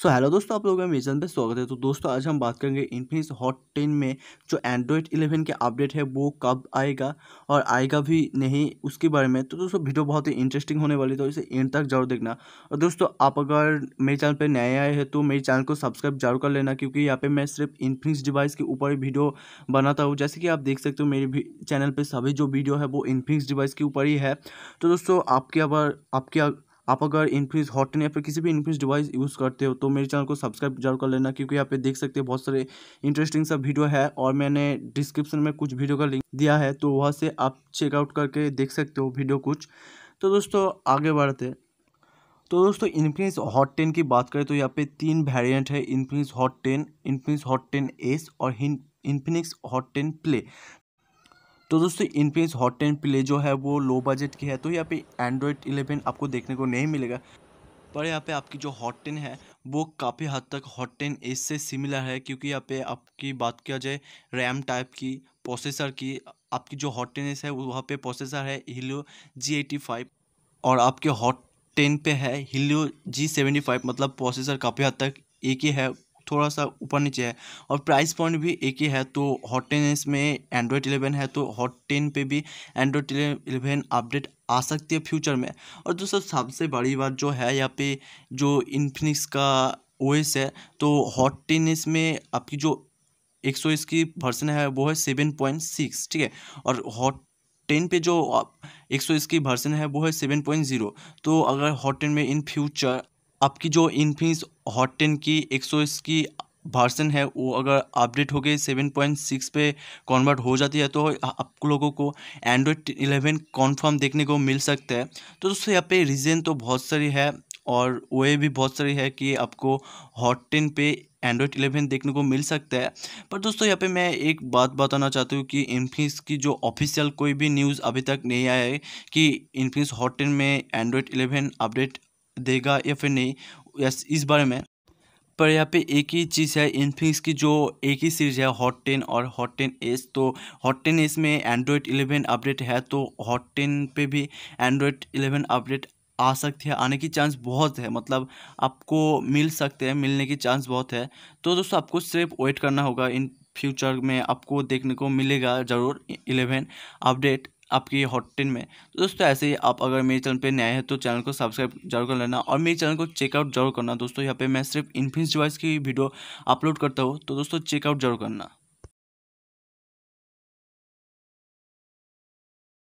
सो so, hello दोस्तों आप लोगों का मेजन पे स्वागत है तो दोस्तों आज हम बात करेंगे इन्फिनिक्स हॉट टेन में जो एंड्रॉयड इलेवन के अपडेट है वो कब आएगा और आएगा भी नहीं उसके बारे में तो दोस्तों वीडियो बहुत ही इंटरेस्टिंग होने वाली तो इसे एंड तक जरूर देखना और दोस्तों आप अगर मेरे चैनल पर नए आए हैं तो मेरे चैनल को सब्सक्राइब जरूर कर लेना क्योंकि यहाँ पर मैं सिर्फ इन्फिनिक्स डिवाइस के ऊपर वीडियो बनाता हूँ जैसे कि आप देख सकते हो मेरे चैनल पर सभी जो वीडियो है वो इन्फिनिक्स डिवाइस के ऊपर ही है तो दोस्तों आपके अगर आपके आप अगर इनफ्रिज हॉट टेन या फिर किसी भी इनफ्रिज डिवाइस यूज़ करते हो तो मेरे चैनल को सब्सक्राइब जरूर कर लेना क्योंकि यहाँ पे देख सकते हैं बहुत सारे इंटरेस्टिंग सा वीडियो है और मैंने डिस्क्रिप्शन में कुछ वीडियो का लिंक दिया है तो वहाँ से आप चेकआउट करके देख सकते हो वीडियो कुछ तो दोस्तों आगे बढ़ते तो दोस्तों इन्फिनिक्स हॉट टेन की बात करें तो यहाँ पे तीन वेरियंट है Infinix hot ten Infinix hot ten S और इन्फिनिक्स हॉट टेन प्ले तो दोस्तों इनफिनिक्स हॉट टेन प्ले जो है वो लो बजट की है तो यहाँ पे एंड्रॉयड इलेवन आपको देखने को नहीं मिलेगा पर यहाँ पे आपकी जो हॉट टेन है वो काफ़ी हद तक हॉट टेन एस से सिमिलर है क्योंकि यहाँ पे आपकी बात किया जाए रैम टाइप की प्रोसेसर की आपकी जो हॉट टेन एस है वहाँ पे प्रोसेसर है हीलो जी एटी फाइव और आपके हॉट टेन पे है हीलो जी सेवेंटी फाइव मतलब प्रोसेसर काफ़ी हद तक एक ही है थोड़ा सा ऊपर नीचे है और प्राइस पॉइंट भी एक ही है तो हॉट टेन इसमें में एंड्रॉयड इलेवन है तो हॉट टेन पे भी एंड्रॉयड इलेवन अपडेट आ सकती है फ्यूचर में और दोस्तों सबसे बड़ी बात जो है यहाँ पे जो इन्फिनिक्स का ओएस है तो हॉट टेन इसमें में आपकी जो एक सौ इसकी वर्सन है वो है सेवन पॉइंट सिक्स ठीक है और हॉट टेन पे जो एक सौ इसकी वर्सन है वो है सेवन पॉइंट ज़ीरो तो अगर हॉट टेन में इन फ्यूचर आपकी जो इनफिनिक्स हॉट टेन की एक सौ इसकी वर्सन है वो अगर अपडेट हो गई सेवन पॉइंट सिक्स पे कन्वर्ट हो जाती है तो आप लोगों को एंड्रॉयड इलेवन कॉन्फर्म देखने को मिल सकता है तो दोस्तों यहाँ पे रीज़न तो बहुत सारी है और वे भी बहुत सारी है कि आपको हॉट टेन पे एंड्रॉयड इलेवन देखने को मिल सकता है पर दोस्तों यहाँ पे मैं एक बात बताना चाहती हूँ कि इन्फिनिक्स की जो ऑफिशियल कोई भी न्यूज़ अभी तक नहीं आया है कि इन्फिनिक्स हॉट टेन में एंड्रॉयड इलेवन अपडेट देगा या फिर नहीं इस बारे में पर यहाँ पे एक ही चीज़ है इनफिक्स की जो एक ही सीरीज़ है हॉट टेन और हॉट टेन एस तो हॉट टेन एस में एंड्रॉयड इलेवन अपडेट है तो हॉट टेन पे भी एंड्रॉयड इलेवन अपडेट आ सकती है आने की चांस बहुत है मतलब आपको मिल सकते हैं मिलने की चांस बहुत है तो दोस्तों आपको सिर्फ वेट करना होगा इन फ्यूचर में आपको देखने को मिलेगा ज़रूर इलेवन अपडेट आपके हॉट टेन में तो दोस्तों ऐसे ही आप अगर मेरे चैनल पे नए हैं तो चैनल को सब्सक्राइब जरूर कर लेना और मेरे चैनल को चेकआउट जरूर करना दोस्तों यहाँ पे मैं सिर्फ इन्फिनिक्स डिवाइस की वीडियो अपलोड करता हूँ तो दोस्तों चेकआउट जरूर करना